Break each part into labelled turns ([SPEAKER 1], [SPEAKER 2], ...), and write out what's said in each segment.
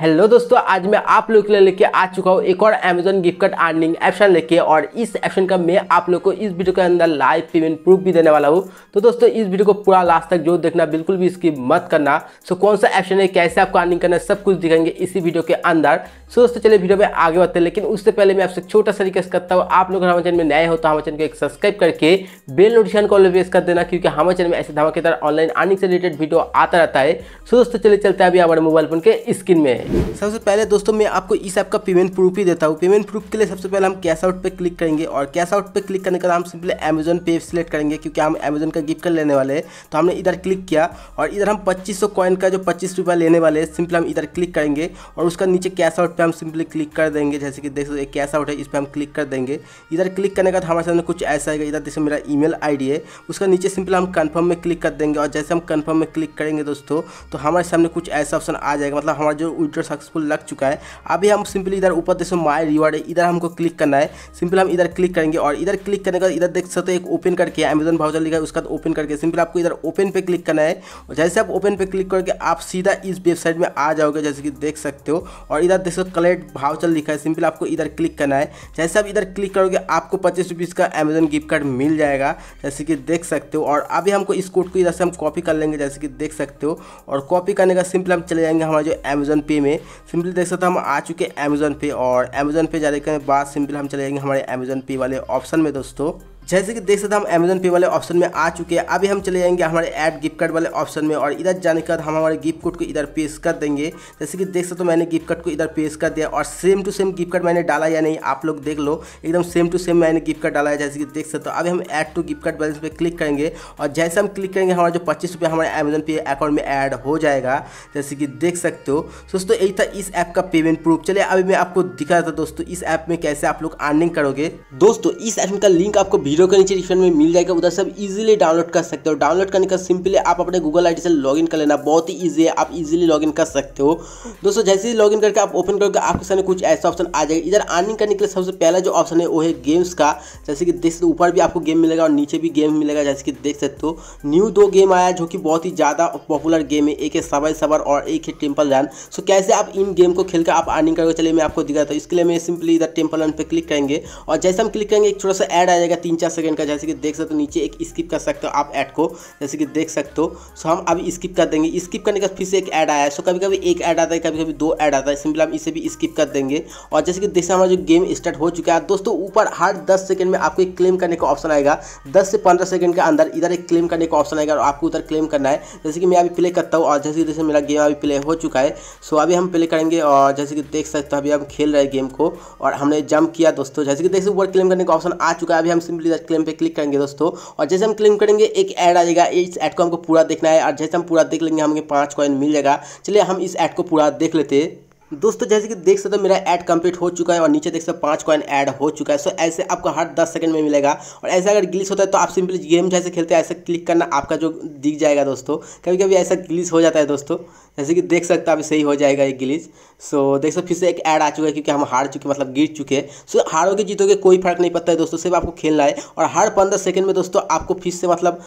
[SPEAKER 1] hello दोस्तों आज मैं आप लोग के लिए लेके आ चुका हूँ एक और Amazon gift card earning option लेके और इस ऑप्शन का मैं आप लोग को इस वीडियो के अंदर लाइव पेमेंट प्रूफ भी देने वाला हूँ तो दोस्तों इस वीडियो को पूरा लास्ट तक जो देखना बिल्कुल भी इसकी मत करना सो कौन सा ऑप्शन है कैसे आपको अर्निंग करना है सब कुछ दिखाएंगे इसी वीडियो के अंदर सो दोस्तों चलिए वीडियो में आगे बढ़ते हैं लेकिन उससे पहले मैं आपसे छोटा सा रिक्वेस्ट करता हूँ आप लोग हमारे चैनल में नए हो तो हमारे चैनल को एक सब्सक्राइब करके बेल नोटिफिकेशन को प्रेस कर देना क्योंकि हमारे चैनल में ऐसे धमाकेदार ऑनलाइन अर्निंग से रिलेटेड वीडियो आता रहता है सो दोस्तों चलिए चलते हैं अभी हमारे मोबाइल फोन के स्क्रीन में सबसे पहले दोस्तों मैं आपको इस ऐप का पेमेंट प्रूफ ही देता हूँ पेमेंट प्रूफ के लिए सबसे पहले हम कैश आउट पर क्लिक करेंगे और कैश आउट पर क्लिक करने के बाद हम सिंपली अमेजन पे सिलेक्ट करेंगे क्योंकि हम अमेजन का गिफ्ट लेने वाले हैं तो हमने इधर क्लिक किया और इधर हम पच्चीस सौ कॉइन का जो पच्चीस रुपया लेने वाले हैं सिंपली हम इधर क्लिक करेंगे और उसका नीचे कैश आउट पर हम सिंपली क्लिक कर देंगे जैसे कि देख सकते कैश आउट है इस पर हम क्लिक कर देंगे इधर क्लिक करने के बाद हमारे सामने कुछ ऐसा आएगा इधर जैसे मेरा ईमेल आईडी है उसका नीचे सिंपली हम कन्फर्म में क्लिक कर देंगे और जैसे हम कन्फर्म में क्लिक करेंगे दोस्तों तो हमारे सामने कुछ ऐसा ऑप्शन आ जाएगा मतलब हमारा जो कंप्यूटर सक्सेसफुल लग चुका है अभी हम सिंपली इधर ऊपर देखो माई रिवार्ड इधर हमको क्लिक करना है सिंपल हम इधर क्लिक करेंगे और इधर क्लिक करने का इधर देख सकते हो एक ओपन करके अमेजन भाउचर लिखा है उसका ओपन करके सिंपल आपको इधर ओपन पे क्लिक करना है और जैसे आप ओपन पे क्लिक करके आप सीधा इस वेबसाइट में आ जाओगे जैसे कि देख सकते हो और इधर देख सकते कलेक्ट भाउचर लिखा है सिंपल आपको इधर क्लिक करना है जैसे आप इधर क्लिक करोगे आपको पच्चीस रुपीज़ का अमेजन गिफ्ट कार्ड मिल जाएगा जैसे कि देख सकते हो और अभी हमको इस कोड को इधर से हम कॉपी कर लेंगे जैसे कि देख सकते हो और कॉपी करने का सिंपल हम चले जाएंगे हमारे जो अमेजन पे में में सिंपली देख सकते हैं हम आ चुके हैं अमेज़ोन पे और अमेज़ोन पे जाने के बाद सिंपली हम चले जाएंगे हमारे अमेज़ोन पे वाले ऑप्शन में दोस्तों जैसे कि देख सकते हैं हम अमेजन पे वाले ऑप्शन में आ चुके हैं अभी हम चले जाएंगे हमारे ऐड गिफ्ट कार्ड वाले ऑप्शन में और इधर जाने के बाद हम हमारे गिफ्ट कोड को इधर पेश कर देंगे जैसे कि देख सकते हो मैंने गिफ्ट कार्ड को इधर पेश कर दिया और same to same gift card मैंने डाला या नहीं आप लोग देख लो एकदम सेम टू सेम मैंने गिफ्ट कार्ड डाला है जैसे कि देख सकते हो अभी हम add to gift card balance पर क्लिक करेंगे और जैसे हम क्लिक करेंगे हमारा जो पच्चीस हमारे अमेजन पे अकाउंट में ऐड हो जाएगा जैसे कि देख सकते हो दोस्तों यही था इस ऐप का पेमेंट प्रूफ चलिए अभी मैं आपको दिखा रहा था दोस्तों इस ऐप में कैसे आप लोग अर्निंग करोगे दोस्तों इस ऐप का लिंक आपको वीडियो के नीचे डिस्क्रिप्शन में मिल जाएगा उधर सब इजीली डाउनलोड कर सकते हो डाउनलोड करने का सिंपली आप अपने गूगल आई से लॉगिन कर लेना बहुत ही ईजी है आप इजीली लॉगिन कर सकते हो दोस्तों जैसे ही लॉगिन करके आप ओपन करोगे आपके सामने कुछ ऐसा ऑप्शन आ जाएगा इधर अर्निंग करने के लिए सबसे पहला जो ऑप्शन है वो है गेम्स का जैसे कि देख सकते ऊपर भी आपको गेम मिलेगा और नीचे भी गेम मिलेगा जैसे कि देख सकते हो न्यू दो गेम आया जो कि बहुत ही ज़्यादा पॉपुलर गेम है एक है सवाई सबर और एक है टेम्पल रन सो कैसे आप इन गेम को कर आप अर्निंग करोगे चलिए मैं आपको दिखाता हूँ इसके लिए मैं सिंपली इधर टेम्पल रन पर क्लिक करेंगे और जैसे हम क्लिक करेंगे एक छोटा सा एड आ जाएगा तीन चार सेकंड का जैसे कि देख सकते हो नीचे एक स्किप कर सकते हो आप ऐड को जैसे कि देख सकते हो सो हम अभी स्किप कर देंगे स्किप करने का फिर से एक ऐड आया है सो कभी कभी एक ऐड आता है कभी कभी दो ऐड आता है सिंपल हम इसे भी स्किप कर देंगे और जैसे कि देखिए हमारा जो गेम स्टार्ट हो चुका है दोस्तों ऊपर हर दस सेकेंड में आपको एक क्लेम करने का ऑप्शन आएगा दस से पंद्रह सेकेंड के अंदर इधर एक क्लेम करने का ऑप्शन आएगा और आपको उधर क्लेम करना है जैसे कि मैं अभी प्ले करता हूँ और जैसे जैसे मेरा गेम अभी प्ले हो चुका है सो अभी हम प्ले करेंगे और जैसे कि देख सकते हो अभी हम खेल रहे हैं गेम को और हमने जंप किया दोस्तों जैसे कि देख सकते ऊपर क्लेम करने का ऑप्शन आ चुका है अभी हम सिंपली जाएगा क्लेम पे क्लिक करेंगे दोस्तों और जैसे हम क्लेम करेंगे एक ऐड आ जाएगा इस ऐड को हमको पूरा देखना है और जैसे हम पूरा देख लेंगे हमें पाँच कॉइन मिल जाएगा चलिए हम इस ऐड को पूरा देख लेते हैं दोस्तों जैसे कि देख सकते हो मेरा ऐड कंप्लीट हो चुका है और नीचे देख सकते हो पाँच कॉइन ऐड हो चुका है सो ऐसे आपको हर दस सेकंड में मिलेगा और ऐसे अगर ग्लिस होता है तो आप सिंपली गेम जैसे खेलते हैं ऐसे क्लिक करना आपका जो दिख जाएगा दोस्तों कभी कभी ऐसा ग्लिस हो जाता है दोस्तों जैसे कि देख सकते हो आप सही हो जाएगा ये ग्लिस सो देख सकते फिर से एक ऐड आ चुका है क्योंकि हम हार चुके मतलब गिर चुके हैं सो हारोगे जीतोगे कोई फर्क नहीं पड़ता है दोस्तों सिर्फ आपको खेलना है और हर पंद्रह सेकंड में दोस्तों आपको फिर से मतलब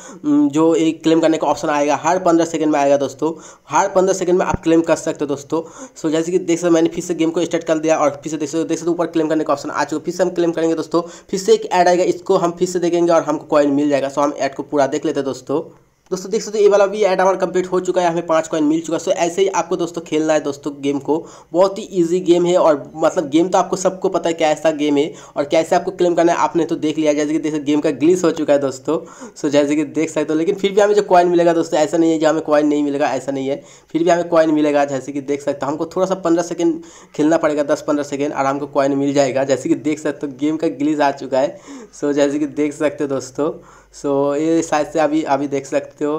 [SPEAKER 1] जो एक क्लेम करने का ऑप्शन आएगा हर पंद्रह सेकंड में आएगा दोस्तों हर पंद्रह सेकंड में आप क्लेम कर सकते हो दोस्तों सो जैसे कि देख सकते मैंने फिर से गेम को स्टार्ट कर दिया और फिर से देख सकते देख सकते ऊपर क्लेम करने का ऑप्शन आ चुका फिर से हम क्लेम करेंगे दोस्तों फिर से एक ऐड आएगा इसको हम फिर से देखेंगे और हमको कॉइन मिल जाएगा सो हम ऐड को पूरा देख लेते हैं दोस्तों दोस्तों देख सकते हो ये वाला भी एड आवर कंप्लीट हो चुका है हमें पाँच कॉइन मिल चुका है सो ऐसे ही आपको दोस्तों खेलना है दोस्तों गेम को बहुत ही ईजी गेम है और मतलब गेम तो आपको सबको पता है कैसा गेम है और कैसे आपको क्लेम करना है आपने तो देख लिया जैसे कि देखो गेम का ग्लिस हो चुका है दोस्तों सो जैसे कि देख सकते हो लेकिन फिर भी हमें जो कॉइन मिलेगा दोस्तों ऐसा नहीं है जो हमें कॉइन नहीं मिलेगा ऐसा नहीं है फिर भी हमें कॉइन मिलेगा जैसे कि देख सकते हो हमको थोड़ा सा पंद्रह सेकेंड खेलना पड़ेगा दस पंद्रह सेकेंड और हमको कॉइन मिल जाएगा जैसे कि देख सकते हो गेम का ग्लिस आ चुका है सो so, जैसे कि देख सकते हो दोस्तों सो so, ये साइज से अभी अभी देख सकते हो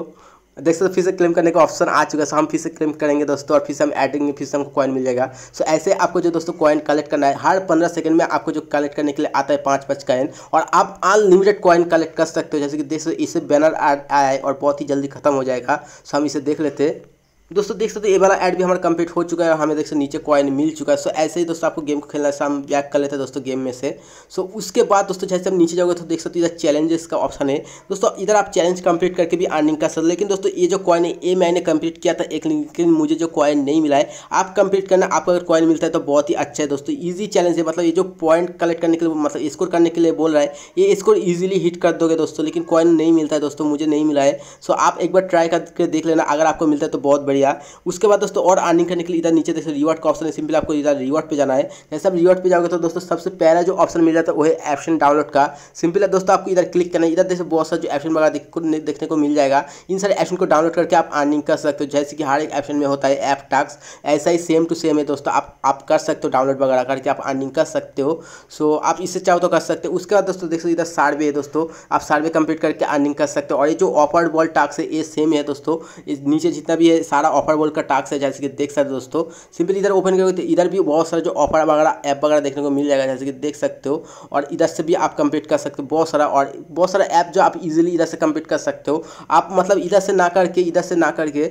[SPEAKER 1] देख सकते हो फिर से क्लेम करने का ऑप्शन आ चुका है सो हम फिर से क्लेम करेंगे दोस्तों और फिर से हम एडिंग फिर से हमको कॉइन मिल जाएगा सो ऐसे आपको जो दोस्तों कॉइन कलेक्ट करना है हर पंद्रह सेकंड में आपको जो कलेक्ट करने के लिए आता है पाँच पाँच कॉइन और आप अनलिमिटेड कॉइन कलेक्ट कर सकते हो जैसे कि देख सकते इससे बैनर आया है और बहुत ही जल्दी खत्म हो जाएगा सो हम इसे देख लेते हैं दोस्तों देख सकते हो ये वाला ऐड भी हमारा कंप्लीट हो चुका है और हमें देख सकते नीचे कॉइन मिल चुका है सो ऐसे ही दोस्तों आपको गेम को खेलना शाम बैक कर लेते हैं दोस्तों गेम में से सो उसके बाद दोस्तों जैसे हम नीचे जाओगे तो देख सकते हो इधर चैलेंजेस का ऑप्शन है दोस्तों इधर आप चैलेंज कंप्लीट करके भी अर्निंग कर सकते लेकिन दोस्तों ये जो कॉइन है ये मैंने कंप्लीट किया था एक लेकिन मुझे जो कॉइन नहीं मिला है आप कंप्लीट करना आपको अगर कॉइन मिलता है तो बहुत ही अच्छा है दोस्तों ईजी चैलेंज है मतलब ये जो पॉइंट कलेक्ट करने के लिए मतलब स्कोर करने के लिए बोल रहा है ये स्कोर ईजिली हिट कर दोगे दोस्तों लेकिन कॉइन नहीं मिलता है दोस्तों मुझे नहीं मिला है सो आप एक बार ट्राई करके देख लेना अगर आपको मिलता है तो बहुत बढ़िया भैया उसके बाद दोस्तों और अर्निंग करने के लिए इधर नीचे देखो रिवार्ड का ऑप्शन है सिंपल आपको इधर रिवार्ड पे जाना है जैसे आप रिवार्ड पे जाओगे तो दोस्तों सबसे पहला जो ऑप्शन मिल जाता है वो है ऑप्शन डाउनलोड का सिंपल है दोस्तों आपको इधर क्लिक करना है इधर जैसे बहुत सारे जो ऑप्शन वगैरह देखने को मिल जाएगा इन सारे ऑप्शन को डाउनलोड करके आप अर्निंग कर सकते हो जैसे कि हर एक ऑप्शन में होता है ऐप टास्क ऐसा ही सेम टू सेम है दोस्तों आप आप कर सकते हो डाउनलोड वगैरह करके आप अर्निंग कर सकते हो सो आप इससे चाहो तो कर सकते हो उसके बाद दोस्तों देख सकते इधर सर्वे है दोस्तों आप सर्वे कंप्लीट करके अर्निंग कर सकते हो और ये जो ऑफर्ड बॉल टास्क है ये सेम है दोस्तों नीचे जितना भी है सारा ऑफर बोर्ड का टास्क है जैसे कि देख सकते हो दोस्तों सिंपली इधर ओपन करोगे तो इधर भी बहुत सारे जो ऑफर वगैरह ऐप वगैरह देखने को मिल जाएगा जैसे कि देख सकते हो और इधर से भी आप कंप्लीट कर सकते हो बहुत सारा और बहुत सारा ऐप जो आप इजिली इधर से कंप्लीट कर सकते हो आप मतलब इधर से ना करके इधर से ना करके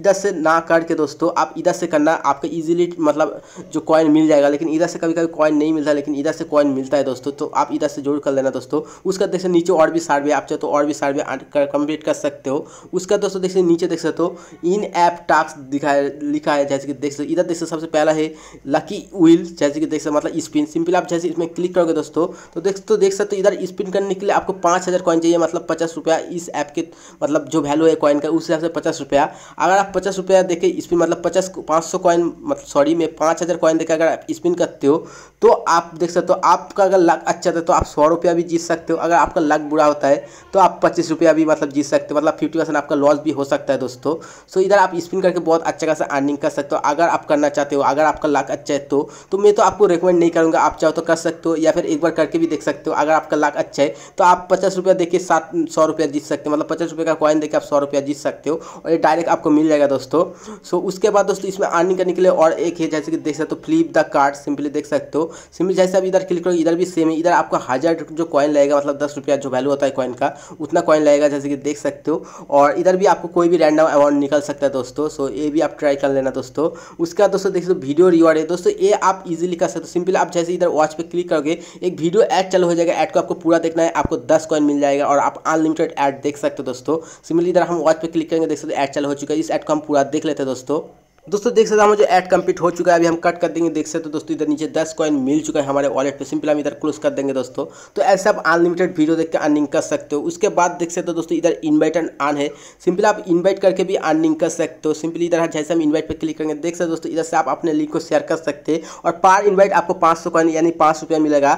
[SPEAKER 1] इधर से ना करके दोस्तों आप इधर से करना आपका ईजिली मतलब जो कॉइन मिल जाएगा लेकिन इधर से कभी कभी कॉइन नहीं मिलता लेकिन इधर से कॉइन मिलता है दोस्तों तो आप इधर से जरूर कर लेना दोस्तों उसका देख नीचे और भी सर्वे आप चाहे तो और भी सर्वे कंप्लीट कर सकते हो उसका दोस्तों देख नीचे देख सकते हो इन ऐप टास्क दिखाया लिखा है जैसे कि देख सकते इधर देख सकते सबसे पहला है लकी व्हील जैसे कि देख सकते मतलब स्पिन सिंपल आप जैसे इसमें क्लिक करोगे दोस्तों तो देख तो देख सकते इधर स्पिन करने के लिए आपको पाँच हज़ार कॉइन चाहिए मतलब पचास रुपया इस ऐप के मतलब जो वैल्यू है कॉइन का उस हिसाब से पचास रुपया अगर आप पचास रुपया देखें स्पिन मतलब पचास पाँच सौ कॉइन मतलब सॉरी मैं पाँच हज़ार कॉइन देकर अगर आप स्पिन करते हो तो आप देख सकते हो आपका अगर लक अच्छा था तो आप सौ रुपया भी जीत सकते हो अगर आपका लक बुरा होता है तो आप पच्चीस रुपया भी मतलब जीत सकते हो मतलब फिफ्टी परसेंट आपका लॉस भी हो सकता है दोस्तों सो इधर आप स्पिन करके बहुत अच्छा खासा अर्निंग कर सकते हो अगर आप करना चाहते हो अगर आपका लक अच्छा है तो, तो मैं तो आपको रिकमेंड नहीं करूँगा आप चाहो तो कर सकते हो या फिर एक बार करके भी देख सकते हो अगर आपका लक अच्छा है तो आप पचास रुपया देखिए सात सौ रुपया जीत सकते हो मतलब पचास रुपये का कॉइन देखिए आप सौ रुपया जीत सकते हो और ये डायरेक्ट आपको मिल जाएगा दोस्तों सो उसके बाद दोस्तों इसमें अर्निंग करने के लिए और एक है जैसे कि देख सकते हो फ्लिप द कार्ड सिंपली देख सकते हो सिंपली जैसे आप इधर क्लिक करोगे इधर भी सेम है इधर आपका हज़ार जो कॉइन लगेगा मतलब दस रुपया जो वैल्यू होता है कॉइन का उतना कॉइन लगेगा जैसे कि देख सकते हो और इधर भी आपको कोई भी रैंडम अमाउंट निकल सकता है दोस्तों सो ये भी आप ट्राई कर लेना दोस्तों उसके बाद दोस्तों देख सकते वीडियो रिवॉर्ड है दोस्तों ये आप इजिली कर सकते हो सिंपली आप जैसे इधर वॉच पे क्लिक करोगे एक वीडियो एड चालू हो जाएगा एड को आपको पूरा देखना है आपको दस कॉइन मिल जाएगा और आप अनलिमिटेड एड देख सकते हो दोस्तों सिंपली इधर हम वॉच पे क्लिक करेंगे देख सकते एड चालू हो चुका है इस एड को हम पूरा देख लेते हैं दोस्तों दोस्तों देख सकते हैं जो ऐड कंप्लीट हो चुका है अभी हम कट कर देंगे देख सकते तो दोस्तों इधर नीचे दस कॉइन मिल चुका है हमारे वॉलेट पे सिंपल हम इधर क्लोज कर देंगे दोस्तों तो ऐसे आप अनलिमिटेड वीडियो देख के अर्निंग कर सकते हो उसके बाद देख सकते हो दोस्तों इधर इन्वाइट एंड आन है सिंपल आप इन्वाइट करके भी अर्निंग कर सकते हो सिंपली इधर जैसे हम इन्वाइट पर क्लिक करेंगे देख सकते दोस्तों इधर से आप अपने लिंक को शेयर कर सकते हैं और पार इन्वाइट आपको पाँच सौ कॉइन यानी पाँच रुपया मिलेगा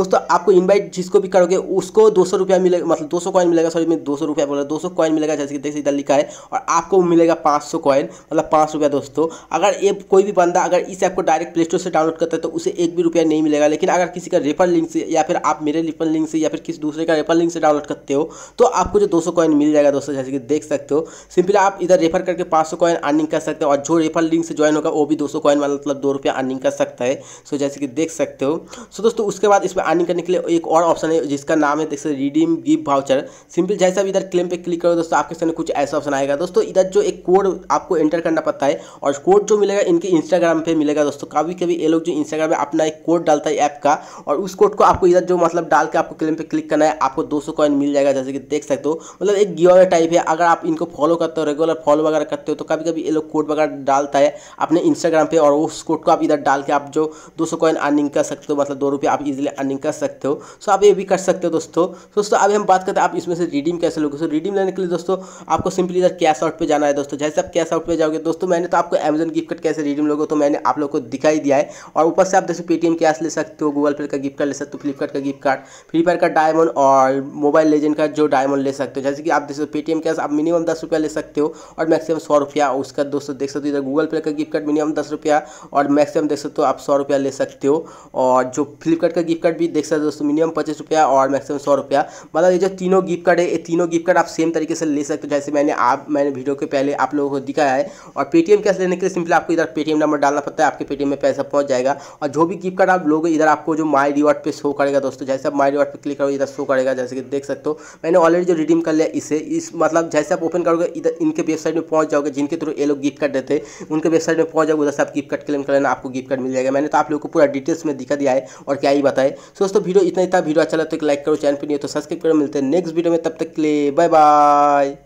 [SPEAKER 1] दोस्तों आपको इन्वाइट जिसको भी करोगे उसको दो सौ रुपया मिलेगा मतलब दो सौ कॉइन मिलेगा सॉरी मैं दो सौ रुपया बोला दो सौ कॉइन मिलेगा जैसे कि देख सकते इधर लिखा है और आपको मिलेगा पाँच सौ कॉइन मतलब पाँच रुपया दोस्तों दोस्तों अगर ये कोई भी बंदा अगर इस ऐप को डायरेक्ट प्ले स्टोर से डाउनलोड करता है तो उसे एक भी रुपया नहीं मिलेगा लेकिन अगर किसी का रेफर लिंक से या फिर आप मेरे रेफर लिंक से या फिर किसी दूसरे का रेफर लिंक से डाउनलोड करते हो तो आपको जो दो सौ कॉइन मिल जाएगा दोस्तों जैसे कि देख सकते हो सिंपली आप इधर रेफर करके पाँच सौ कॉइन अर्निंग कर सकते हो और जो रेफर लिंक से ज्वाइन होगा वो भी दो सौ कॉइन मतलब दो रुपया अर्निंग कर सकता है सो जैसे कि देख सकते हो सो दोस्तों उसके बाद इसमें अर्निंग करने के लिए एक और ऑप्शन है जिसका नाम है देख सकते रिडीम गिफ्ट वाउचर सिंपल जैसे आप इधर क्लेम पे क्लिक करो दोस्तों आपके सामने कुछ ऐसा ऑप्शन आएगा दोस्तों इधर जो एक कोड आपको एंटर करना पड़ता है और कोड जो मिलेगा इनके इंस्टाग्राम पे मिलेगा दोस्तों कभी कभी ये लोग जो इंस्टाग्राम पे अपना एक कोड डालता है ऐप का और उस कोड को आपको इधर जो मतलब डाल के आपको क्लेम पे क्लिक करना है आपको 200 कॉइन मिल जाएगा जैसे कि देख सकते हो मतलब एक गिवे टाइप है अगर आप इनको फॉलो करते हो रेगुलर फॉलो वगैरह करते हो तो कभी कभी ये लोग कोड वगैरह डालता है अपने इंस्टाग्राम पर और उस कोड को आप इधर डाल के आप जो दो सौ कॉइन अर्निंग कर सकते हो मतलब दो रुपये आप इजिली अर्निंग कर सकते हो सो आप ये भी कर सकते हो दोस्तों दोस्तों अभी हम बात करते हैं आप इसमें से रिडीम कैसे लोगे सो रिडीम लेने के लिए दोस्तों आपको सिंपली इधर कैश आउट पर जाना है दोस्तों जैसे आप कैश आउट पर जाओगे दोस्तों मैंने तो आपको अमेजन गिफ्ट कार्ड कैसे रिडीम लोगों तो मैंने आप लोग को दिखाई दिया है और ऊपर से आप जैसे पेटीएम कैश ले सकते हो गूगल पे का गिफ्ट कार्ड ले सकते हो फ्लिपकार्ट का गिफ्ट कार्ड फ्री फायर का डायमंड और मोबाइल लेजेंड का जो डायमंड ले सकते हो जैसे कि आप जैसे पेटीएम कैश आप मिनिमम दस रुपया ले सकते हो और मैक्सिमम सौ रुपया उसका दोस्तों देख सकते हो इधर गूगल पे का गिफ्ट कार्ड मिनिमम दस रुपया और मैक्सिमम देख सकते हो आप सौ रुपया ले सकते हो और जो फ्लिपकार्ट का गिफ्ट कार्ड भी देख सकते हो दोस्तों मिनिमम पच्चीस रुपया और मैक्सिमम सौ रुपया मतलब ये जो तीनों गिफ्ट कार्ड है ये तीनों गिफ्ट कार्ड आप सेम तरीके से ले सकते हो जैसे मैंने आप मैंने वीडियो के पहले आप लोगों को दिखाया है और पेटीएम कैश कैश लेने के लिए सिंपली आपको इधर पेटीएम नंबर डालना पड़ता है आपके पेटीएम में पैसा पहुंच जाएगा और जो भी गिफ्ट कार्ड आप लोगे इधर आपको जो माई रिवॉर्ड पे शो करेगा दोस्तों जैसे आप माई रिवॉर्ड पे क्लिक करो इधर शो करेगा जैसे कि देख सकते हो मैंने ऑलरेडी जो रिडीम कर लिया इसे इस मतलब जैसे आप ओपन करोगे इधर इनके वेबसाइट में पहुंच जाओगे जिनके थ्रू ये लोग गिफ्ट कार्ड देते हैं उनके वेबसाइट में पहुंच जाओगे उधर से आप गिफ्ट कार्ड क्लेम कर लेना आपको गिफ्ट कार्ड मिल जाएगा मैंने तो आप लोग को पूरा डिटेल्स में दिखा दिया है और क्या ही बताए दोस्तों वीडियो इतना ही था वीडियो अच्छा लगता है लाइक करो चैनल पर नहीं तो सब्सक्राइब करो मिलते हैं नेक्स्ट वीडियो में तब तक के लिए बाय बाय